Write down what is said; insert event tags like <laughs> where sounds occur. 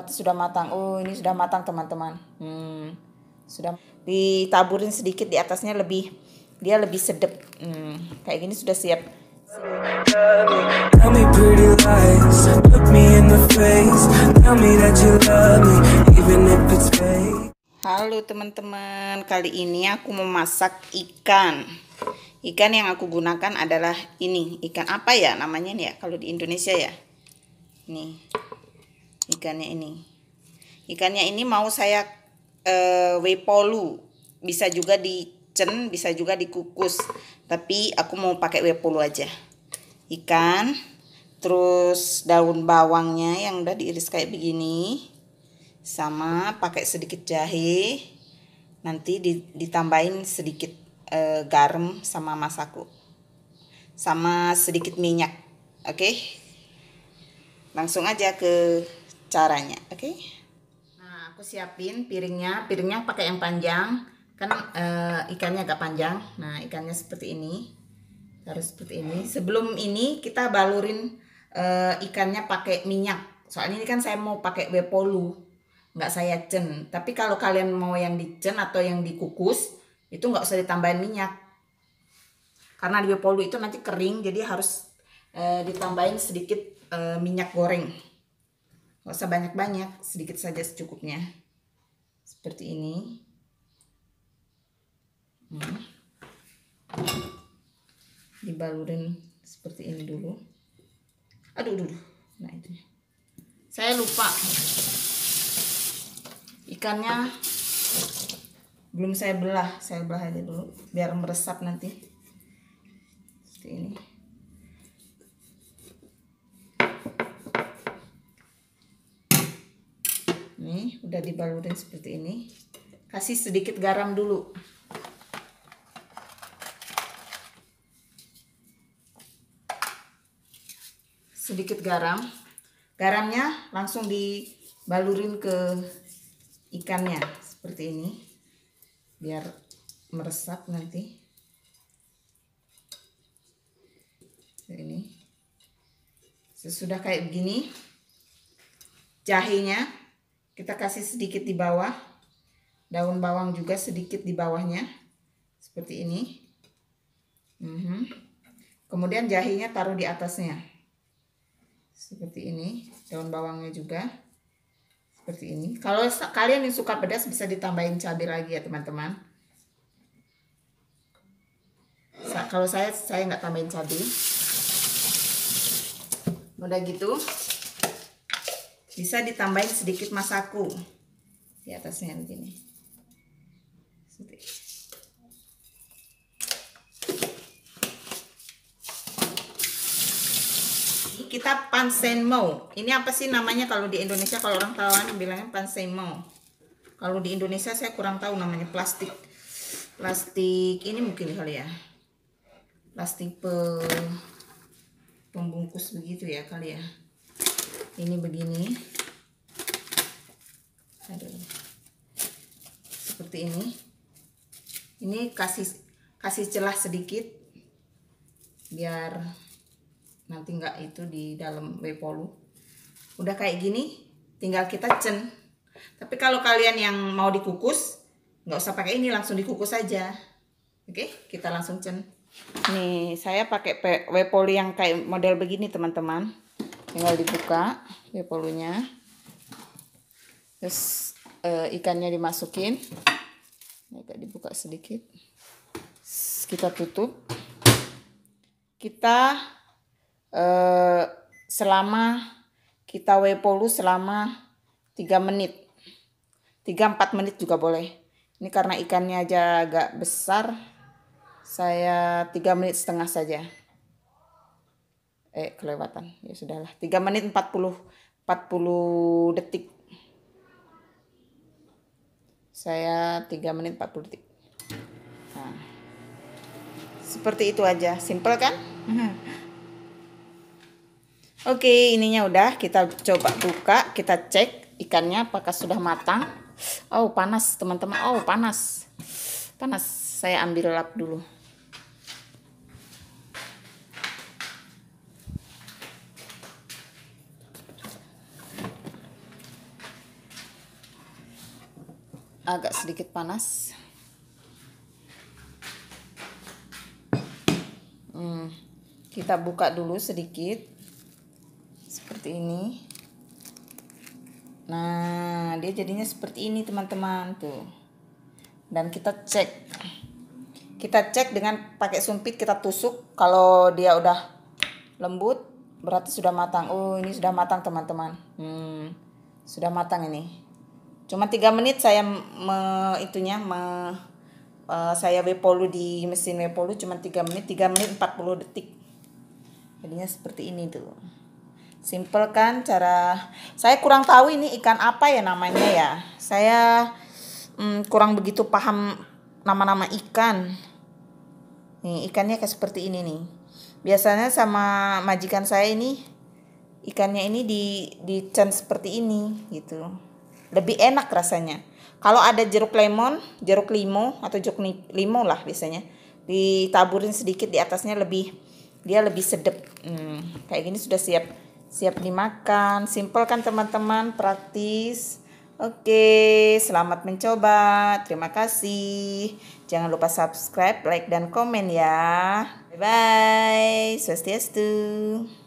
berarti sudah matang oh ini sudah matang teman-teman hmm, sudah ditaburin sedikit di atasnya lebih dia lebih sedap hmm, kayak gini sudah siap Halo teman-teman, kali ini aku memasak ikan. Ikan yang aku gunakan adalah ini, ikan apa ya namanya nih ya kalau di Indonesia ya? Nih, ikannya ini. Ikannya ini mau saya eh, wepolu, bisa juga dicen, bisa juga dikukus. Tapi aku mau pakai wepolu aja. Ikan, terus daun bawangnya yang udah diiris kayak begini. Sama pakai sedikit jahe. Nanti ditambahin sedikit eh, garam sama masaku. Sama sedikit minyak. Oke. Okay? langsung aja ke caranya oke okay? nah aku siapin piringnya piringnya pakai yang panjang kan uh, ikannya agak panjang nah ikannya seperti ini harus seperti ini sebelum ini kita balurin uh, ikannya pakai minyak soalnya ini kan saya mau pakai wepolu nggak saya cen tapi kalau kalian mau yang dicen atau yang dikukus itu nggak usah ditambahin minyak karena di wepolu itu nanti kering jadi harus uh, ditambahin sedikit uh, minyak goreng Gak usah banyak-banyak, sedikit saja secukupnya. Seperti ini. Hmm. Dibalurin seperti ini dulu. Aduh, aduh, aduh. Nah, itu. Saya lupa. Ikannya belum saya belah. Saya belah aja dulu biar meresap nanti. Seperti ini. Nih, udah dibalurin seperti ini. Kasih sedikit garam dulu. Sedikit garam. Garamnya langsung dibalurin ke ikannya seperti ini. Biar meresap nanti. Ini. Sesudah kayak begini jahenya kita kasih sedikit di bawah. Daun bawang juga sedikit di bawahnya. Seperti ini. Mm -hmm. Kemudian jahenya taruh di atasnya. Seperti ini. Daun bawangnya juga. Seperti ini. Kalau kalian yang suka pedas bisa ditambahin cabai lagi ya teman-teman. kalau saya saya nggak tambahin cabai. Udah gitu, bisa ditambahin sedikit masaku di atasnya begini kita pansen mau ini apa sih namanya kalau di Indonesia kalau orang Taiwan bilangnya pansen mau kalau di Indonesia saya kurang tahu namanya plastik plastik ini mungkin kali ya plastik pe, pembungkus begitu ya kali ya ini begini Aduh. seperti ini ini kasih kasih celah sedikit biar nanti enggak itu di dalam wepolu udah kayak gini tinggal kita cen tapi kalau kalian yang mau dikukus nggak usah pakai ini langsung dikukus saja oke kita langsung cen nih saya pakai wepolu yang kayak model begini teman-teman tinggal dibuka ya polunya terus e, ikannya dimasukin agak dibuka sedikit terus kita tutup kita e, selama kita wepolu selama 3 menit 3-4 menit juga boleh ini karena ikannya aja agak besar saya 3 menit setengah saja eh kelewatan ya sudahlah 3 menit 40 40 detik saya 3 menit 40 detik nah, seperti itu aja simple kan <laughs> oke ininya udah kita coba buka kita cek ikannya apakah sudah matang oh panas teman-teman oh panas panas saya ambil lap dulu agak sedikit panas hmm, kita buka dulu sedikit seperti ini nah dia jadinya seperti ini teman-teman tuh dan kita cek kita cek dengan pakai sumpit kita tusuk kalau dia udah lembut berarti sudah matang oh ini sudah matang teman-teman hmm, sudah matang ini cuma tiga menit saya me, itunya me, uh, saya wepolu di mesin wepolu cuma tiga menit tiga menit 40 detik jadinya seperti ini tuh simple kan cara saya kurang tahu ini ikan apa ya namanya ya saya mm, kurang begitu paham nama-nama ikan nih ikannya kayak seperti ini nih biasanya sama majikan saya ini ikannya ini di di seperti ini gitu lebih enak rasanya. Kalau ada jeruk lemon, jeruk limau atau jeruk limau lah biasanya ditaburin sedikit di atasnya lebih dia lebih sedap. Hmm, kayak gini sudah siap siap dimakan. Simpel kan teman-teman, praktis. Oke, selamat mencoba. Terima kasih. Jangan lupa subscribe, like, dan komen ya. Bye-bye. Swastiastu.